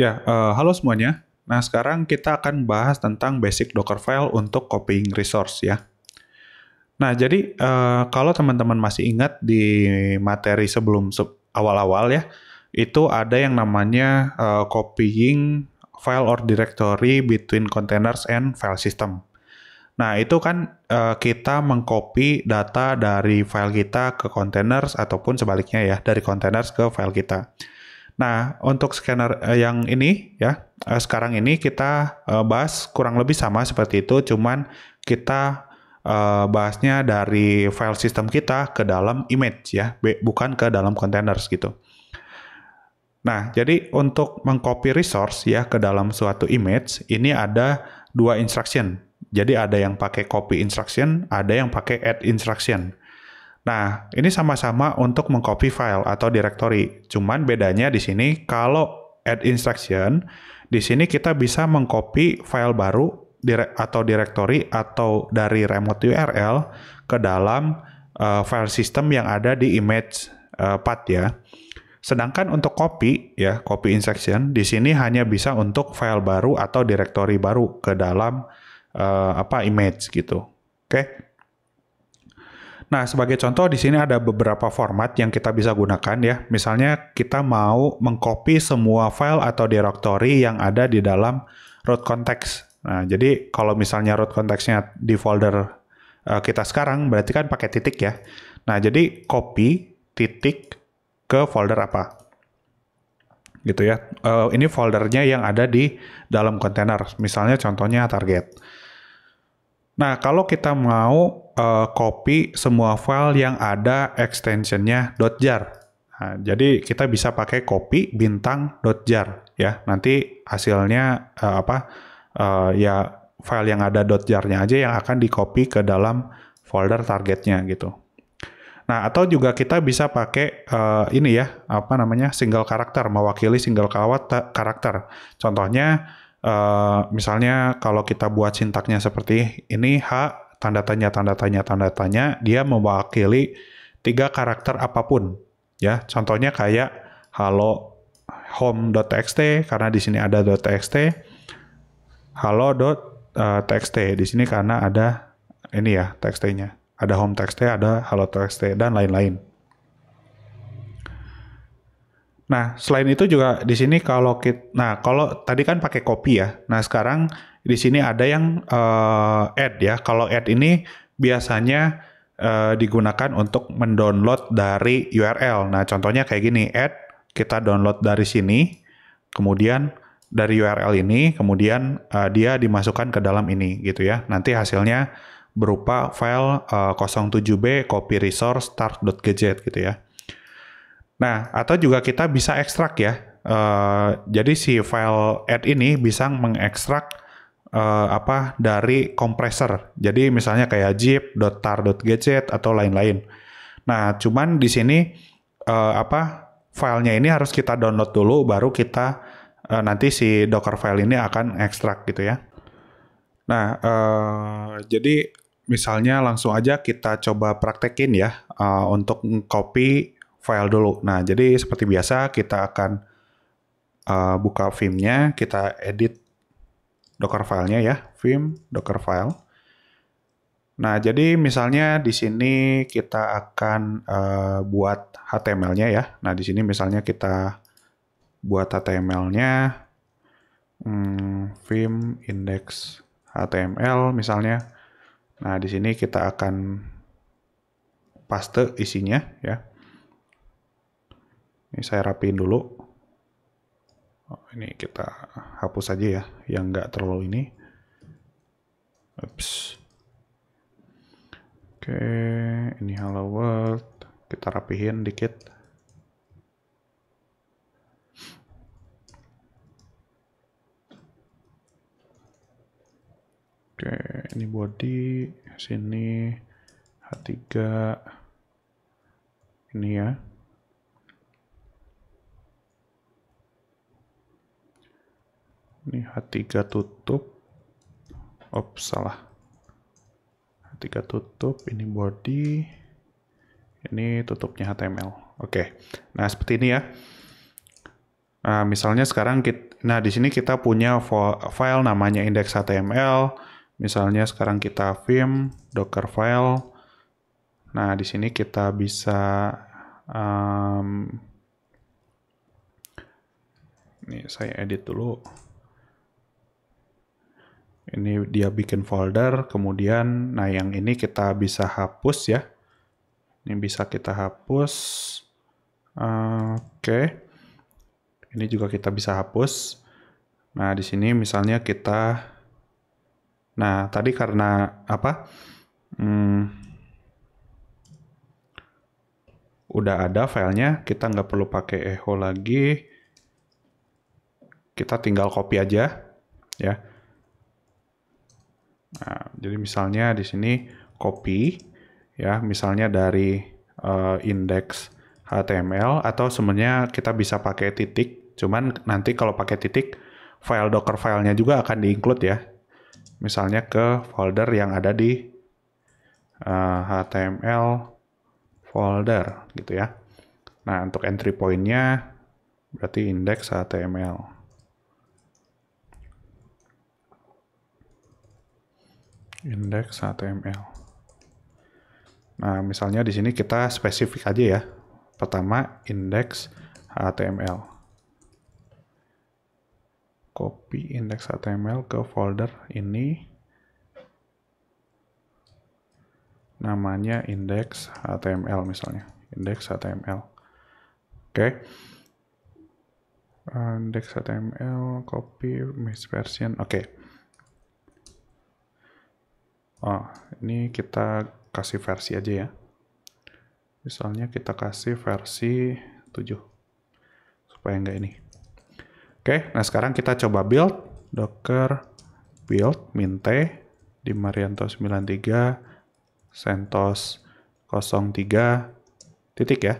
Ya, uh, halo semuanya. Nah, sekarang kita akan bahas tentang basic Docker file untuk copying resource ya. Nah, jadi uh, kalau teman-teman masih ingat di materi sebelum awal-awal ya, itu ada yang namanya uh, copying file or directory between containers and file system. Nah, itu kan uh, kita mengcopy data dari file kita ke containers ataupun sebaliknya ya, dari containers ke file kita. Nah, untuk scanner eh, yang ini ya, eh, sekarang ini kita eh, bahas kurang lebih sama seperti itu, cuman kita bahasnya dari file system kita ke dalam image ya, bukan ke dalam containers gitu. Nah, jadi untuk mengcopy resource ya ke dalam suatu image, ini ada dua instruction. Jadi ada yang pakai copy instruction, ada yang pakai add instruction. Nah, ini sama-sama untuk mengcopy file atau directory. Cuman bedanya di sini kalau add instruction, di sini kita bisa mengcopy file baru atau directory atau dari remote URL ke dalam uh, file system yang ada di image uh, path ya. Sedangkan untuk copy ya, copy instruction di sini hanya bisa untuk file baru atau directory baru ke dalam uh, apa image gitu. Oke. Okay? Nah, sebagai contoh di sini ada beberapa format yang kita bisa gunakan ya. Misalnya kita mau mengcopy semua file atau directory yang ada di dalam root context. Nah, jadi kalau misalnya root context-nya di folder uh, kita sekarang, berarti kan pakai titik ya. Nah, jadi copy titik ke folder apa? Gitu ya. Uh, ini foldernya yang ada di dalam kontainer. Misalnya contohnya target. Nah, kalau kita mau uh, copy semua file yang ada extensionnya .jar. Nah, jadi kita bisa pakai copy bintang .jar ya. Nanti hasilnya uh, apa uh, ya file yang ada .jar-nya aja yang akan di-copy ke dalam folder targetnya gitu. Nah, atau juga kita bisa pakai uh, ini ya, apa namanya? single karakter mewakili single kawat karakter. Contohnya uh, misalnya kalau kita buat sintaknya seperti ini H tanda tanya tanda tanya tanda tanya dia mewakili tiga karakter apapun ya contohnya kayak halo home.txt karena di sini ada .txt halo.txt eh, di sini karena ada ini ya txt-nya ada home txt ada halo txt dan lain-lain Nah, selain itu juga di sini kalau kita, nah kalau tadi kan pakai copy ya. Nah, sekarang di sini ada yang uh, ad ya. Kalau add ini biasanya uh, digunakan untuk mendownload dari URL. Nah, contohnya kayak gini, add kita download dari sini, kemudian dari URL ini, kemudian uh, dia dimasukkan ke dalam ini gitu ya. Nanti hasilnya berupa file uh, 07b copy resource start.gadget gitu ya. Nah, atau juga kita bisa ekstrak ya. Uh, jadi si file add ini bisa mengekstrak uh, apa dari kompresor. Jadi misalnya kayak Jeep .tar, .gadget atau lain-lain. Nah, cuman di sini uh, apa filenya ini harus kita download dulu baru kita uh, nanti si Docker file ini akan ekstrak gitu ya. Nah, uh, jadi misalnya langsung aja kita coba praktekin ya uh, untuk copy file dulu. Nah, jadi seperti biasa kita akan uh, buka filmnya kita edit Docker filenya ya, vim Docker file. Nah, jadi misalnya di sini kita akan uh, buat HTML-nya ya. Nah, di sini misalnya kita buat HTML-nya, hmm, vim index HTML misalnya. Nah, di sini kita akan paste isinya ya. Ini saya rapiin dulu ini kita hapus aja ya yang nggak terlalu ini Oops. oke ini hello world kita rapihin dikit oke ini body sini H3 ini ya ini H3 tutup op salah H3 tutup ini body ini tutupnya HTML oke okay. nah seperti ini ya nah, misalnya sekarang kita nah di sini kita punya file namanya HTML misalnya sekarang kita vim docker file. nah di sini kita bisa um, ini saya edit dulu ini dia bikin folder, kemudian nah yang ini kita bisa hapus ya. Ini bisa kita hapus. Oke. Okay. Ini juga kita bisa hapus. Nah, di sini misalnya kita Nah, tadi karena apa? Hmm, udah ada filenya, kita nggak perlu pakai echo lagi. Kita tinggal copy aja, ya. Nah, jadi misalnya di sini copy ya, misalnya dari uh, eh, indeks HTML atau sebenarnya kita bisa pakai titik. Cuman nanti kalau pakai titik file Docker filenya juga akan diinclude ya. Misalnya ke folder yang ada di uh, eh, HTML folder gitu ya. Nah untuk entry pointnya berarti index HTML. indeks HTML. Nah, misalnya di sini kita spesifik aja ya. Pertama, indeks HTML. Copy indeks HTML ke folder ini. Namanya index HTML misalnya. Index HTML. Oke. Okay. Eh, index HTML, copy, miss version. Oke. Okay. Oh, ini kita kasih versi aja ya. Misalnya kita kasih versi 7. Supaya enggak ini. Oke, nah sekarang kita coba build. Docker build minte di Marianto 93 centos 03 titik ya.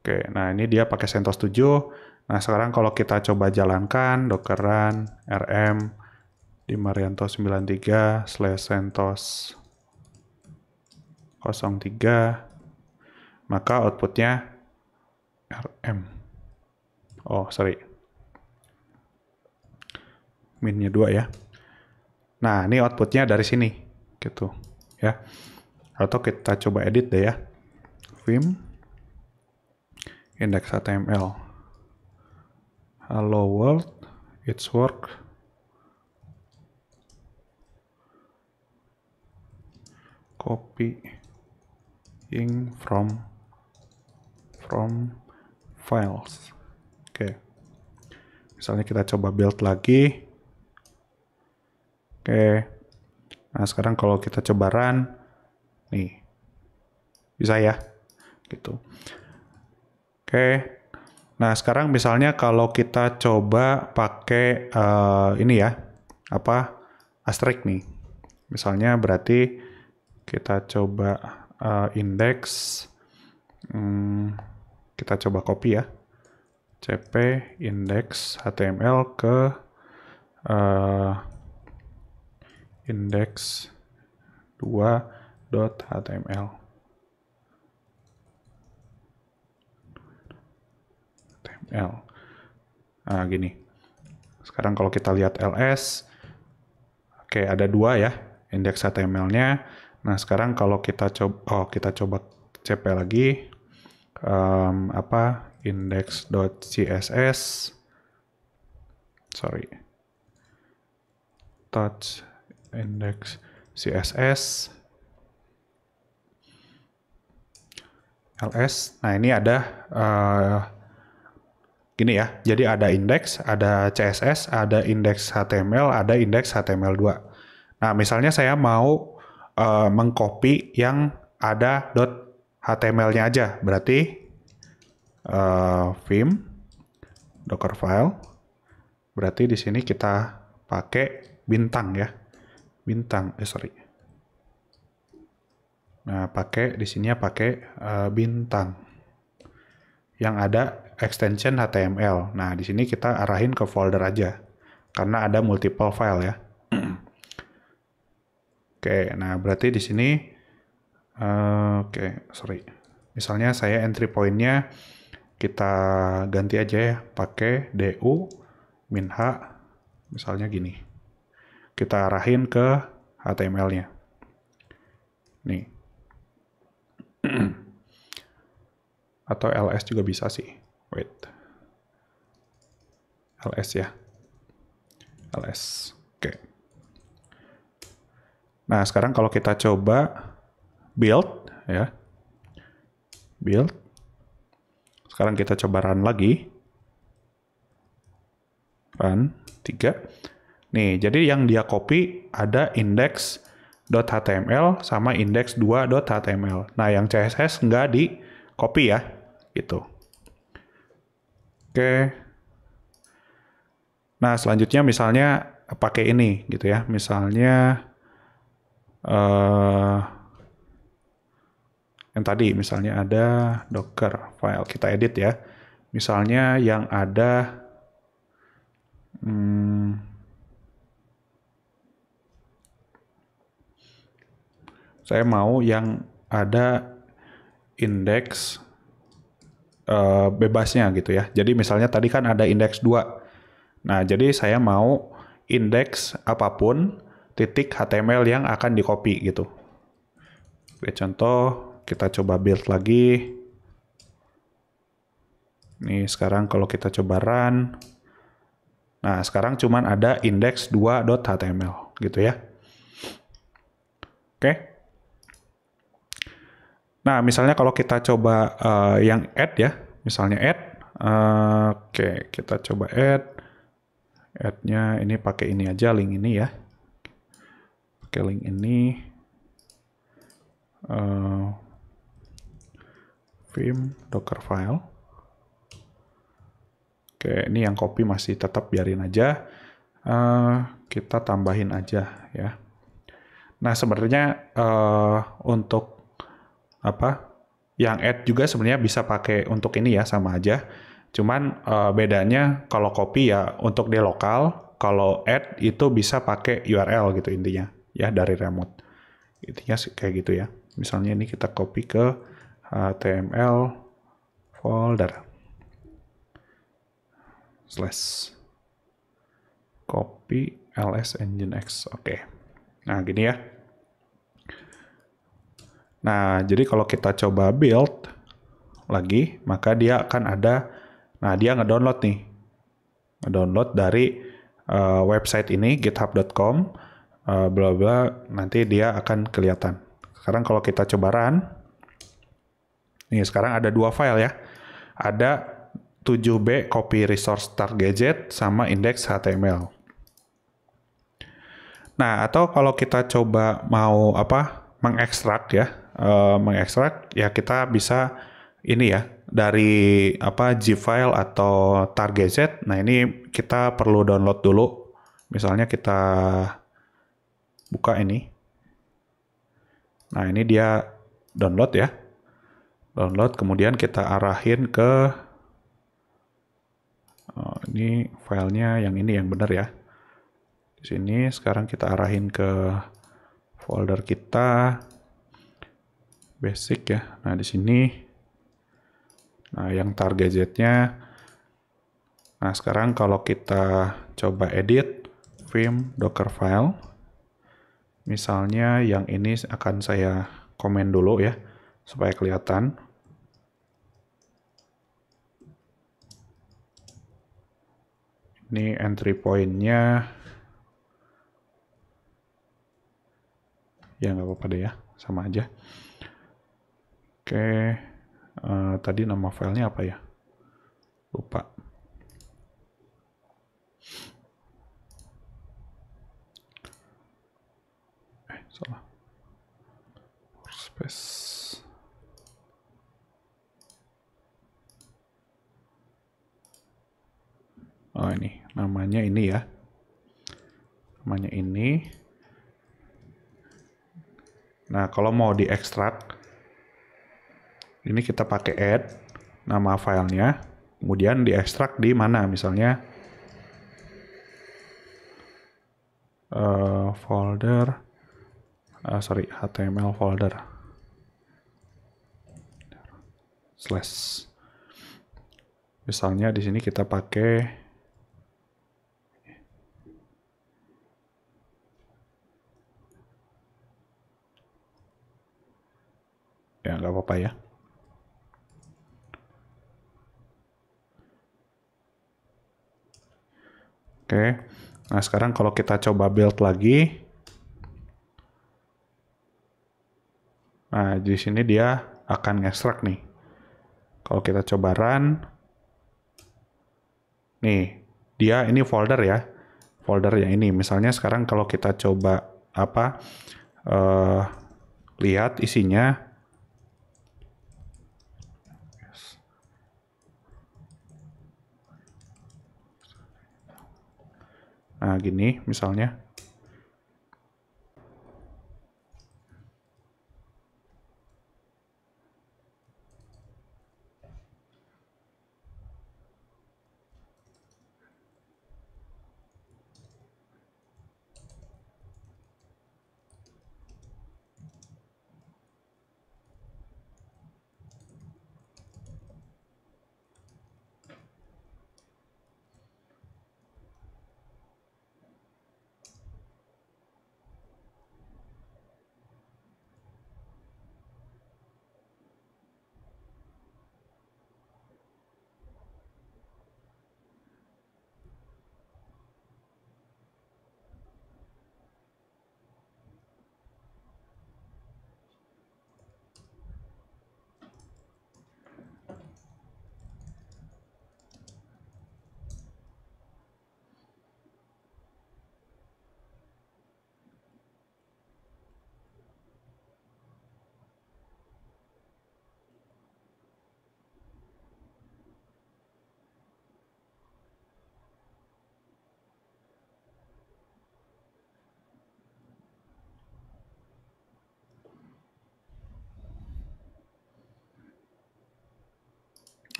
Oke, nah ini dia pakai CentOS 7. Nah sekarang kalau kita coba jalankan dockeran rm di Marianto 93 slash Sentos 03 maka outputnya RM oh sorry minnya dua ya nah ini outputnya dari sini gitu ya atau kita coba edit deh ya vim html hello world it's work copy copying from from files oke okay. misalnya kita coba build lagi oke okay. nah sekarang kalau kita coba run nih bisa ya gitu oke okay. Nah, sekarang misalnya kalau kita coba pakai uh, ini ya, apa asterisk nih. Misalnya berarti kita coba uh, indeks hmm, kita coba copy ya cp index html ke uh, eh, index 2.html html nah gini sekarang kalau kita lihat ls oke okay, ada dua ya indeks html nya Nah sekarang kalau kita coba oh kita coba CP lagi um, apa index.css sorry touch index CSS ls. Nah ini ada uh, gini ya. Jadi ada index ada CSS, ada index HTML, ada index HTML2. Nah misalnya saya mau uh, mengcopy yang ada .html-nya aja. Berarti uh, vim docker file. Berarti di sini kita pakai bintang ya. Bintang, eh sorry. Nah, pakai di sini ya pakai uh, bintang yang ada extension HTML. Nah, di sini kita arahin ke folder aja karena ada multiple file ya. Oke, nah berarti di sini, uh, oke, okay, sorry. Misalnya saya entry pointnya kita ganti aja ya, pakai du min h, misalnya gini. Kita arahin ke HTML-nya. Nih. Atau ls juga bisa sih. Wait. ls ya. ls. Oke. Okay. Nah, sekarang kalau kita coba build ya. Build. Sekarang kita coba run lagi. Run 3. Nih, jadi yang dia copy ada index.html sama index2.html. Nah, yang CSS nggak di copy ya, gitu. Oke. Nah, selanjutnya misalnya pakai ini gitu ya. Misalnya uh, yang tadi misalnya ada docker file kita edit ya misalnya yang ada hmm, saya mau yang ada indeks uh, bebasnya gitu ya jadi misalnya tadi kan ada indeks 2 nah jadi saya mau indeks apapun titik HTML yang akan di copy gitu. Oke, contoh kita coba build lagi. Nih sekarang kalau kita coba run. Nah sekarang cuman ada index2.html gitu ya. Oke. Nah misalnya kalau kita coba uh, yang add ya. Misalnya add. Uh, Oke kita coba add. Add-nya ini pakai ini aja link ini ya scaling ini uh, vim docker file oke ini yang copy masih tetap biarin aja uh, kita tambahin aja ya nah sebenarnya uh, untuk apa yang add juga sebenarnya bisa pakai untuk ini ya sama aja cuman uh, bedanya kalau copy ya untuk di lokal kalau add itu bisa pakai URL gitu intinya ya dari remote intinya kayak gitu ya misalnya ini kita copy ke html folder slash copy ls engine x oke okay. nah gini ya nah jadi kalau kita coba build lagi maka dia akan ada nah dia ngedownload nih ngedownload dari uh, website ini github.com Eh, bla bla nanti dia akan kelihatan. Sekarang kalau kita coba run, nih sekarang ada dua file ya. Ada 7b copy resource start gadget sama index HTML. Nah, atau kalau kita coba mau apa mengekstrak ya, uh, mengekstrak ya kita bisa ini ya dari apa file atau target z. Nah, ini kita perlu download dulu. Misalnya kita buka ini. Nah, ini dia download ya. Download kemudian kita arahin ke oh, ini filenya yang ini yang benar ya. Di sini sekarang kita arahin ke folder kita basic ya. Nah, di sini nah yang tar gadgetnya Nah, sekarang kalau kita coba edit film file Misalnya yang ini akan saya komen dulu ya, supaya kelihatan. Ini entry point-nya. Ya, nggak apa-apa deh ya, sama aja. Oke, uh, tadi nama filenya apa ya? Lupa. salah workspace oh ini namanya ini ya namanya ini nah kalau mau di ekstrak ini kita pakai add nama filenya kemudian di ekstrak di mana misalnya uh, folder uh, sorry HTML folder slash misalnya di sini kita pakai ya nggak apa-apa ya oke nah sekarang kalau kita coba build lagi Nah, di sini dia akan ngestrak nih. Kalau kita coba run, nih, dia ini folder ya. Folder yang ini. Misalnya sekarang kalau kita coba apa, uh, lihat isinya, Nah, gini misalnya.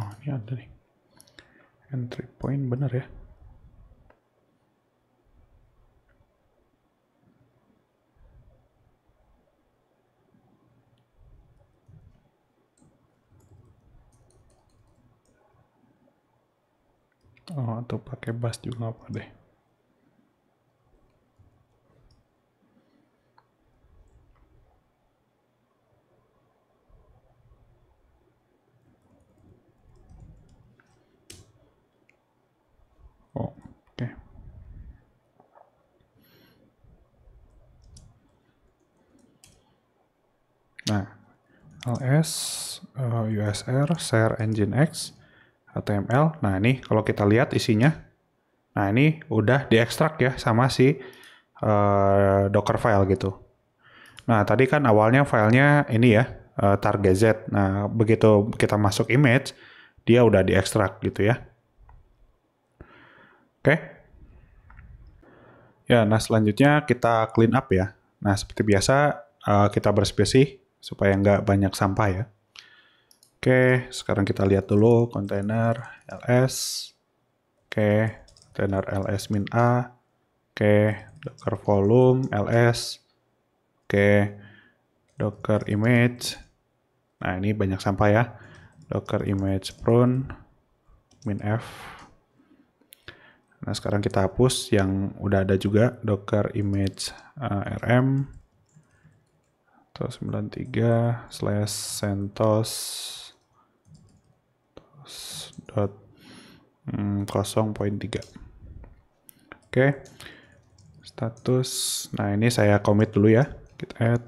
oh ini ada nih entry point bener ya Oh, atau pakai bus juga apa deh. ls uh, eh, usr share engine x html nah ini kalau kita lihat isinya nah ini udah diekstrak ya sama si uh, docker file gitu nah tadi kan awalnya filenya ini ya uh, eh, target z nah begitu kita masuk image dia udah diekstrak gitu ya oke okay. ya nah selanjutnya kita clean up ya nah seperti biasa kita berspesi supaya nggak banyak sampah ya. Oke, sekarang kita lihat dulu kontainer ls. Oke, kontainer ls min a. Oke, docker volume ls. Oke, docker image. Nah, ini banyak sampah ya. Docker image prune min f. Nah, sekarang kita hapus yang udah ada juga docker image uh, rm 193 slash sentos dot 0.3 hmm, oke status nah ini saya commit dulu ya Kita add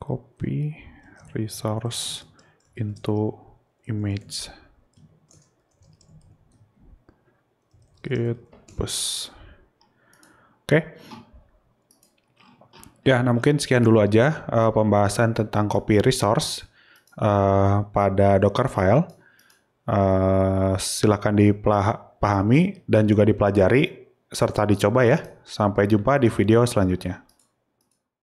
copy resource into image git push oke okay. Ya, nah mungkin sekian dulu aja uh, pembahasan tentang copy resource uh, pada Dockerfile. Uh, eh, silakan dipahami dan juga dipelajari serta dicoba ya. Sampai jumpa di video selanjutnya.